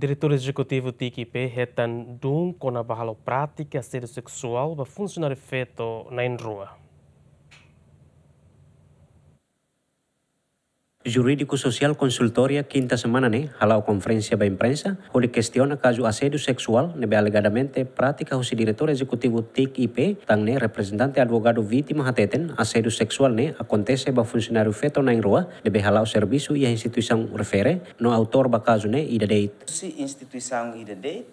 Diretor executivo da equipe Retan Dung, com a prática sexual, vai funcionar feito na rua. Jurídico Social Consultoria quinta semana né, a la conferência da imprensa, onde questiona caso assédio sexual, nebe alegadamente prática o diretor executivo TIC-IP, tang né, representante advogado vítima hateten, assédio sexual né, acontece ba funcionário feto na rua, nebe halau serviço e a instituição refere, no autor ba caso né, ida date. Se instituição ida date,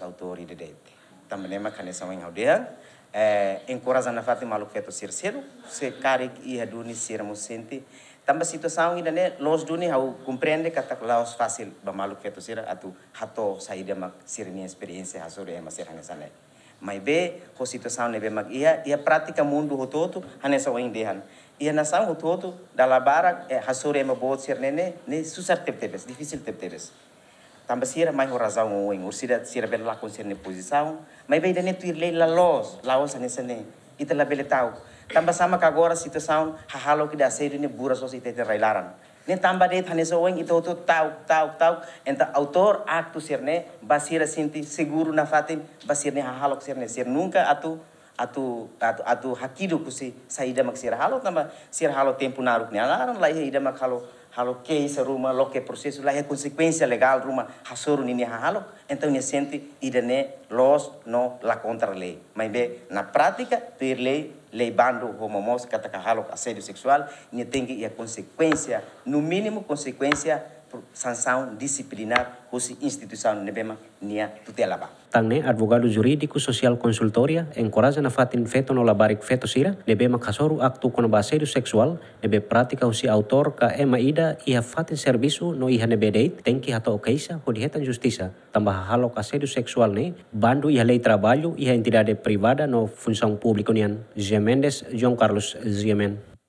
autor ida date. também canção em aldeia é, encoraja na fazer maluqueto feito ser cedo se care e a duni ser sente também situação ainda né los duni ao compreende que está claro fácil ba maluqueto feito ser atu hato sair de ser minha experiência a é mas ser hanesa né mas be ho situação né be mak ia ia prática mundo ho todo hanesa o indehan ia nação ho todo da labara a é ma bot ser né né susar teptebes difícil tepteres sira mai ho razao em ursira sira bela sira posisau, posição mai bem dentro tu irlei la los la os ane sene ita la tau. tamba sama ka agora situação hahalo que da seido ne bura só se ne tamba de tane so weng ito to tau tau tau enta autor sira ne, basira sinti seguru na fatin halo sira ne, sir nunca atu atu atu atu hakido ku si saida mak sir halo tamba sir halo tempo naruk ni alaran lai ida mak halo halo que esse ruma lo que processo lá a consequência legal ruma hasoro ni ni halo então ni sente ida ne los no la contra lei mas be na prática ter lei lei bando homomos kata halo assédio sexual ni tem que a consequência no mínimo consequência sanção disciplinar hoje instituição nebema nia tutela ba. Tangne advogado jurídico social consultoria encoraja na fatin feto no labarik feto sira nebema kasoru aktu kono baseiro sexual nebe prática hoje autor ka ema ida ia fatin serviço no iha nebe deit tenki hato keisa ho dihetan tambah halo kaseiro sexual ne bando ia lei trabalho ia entidade privada no função público nian. Gemendes João Carlos Ziemen.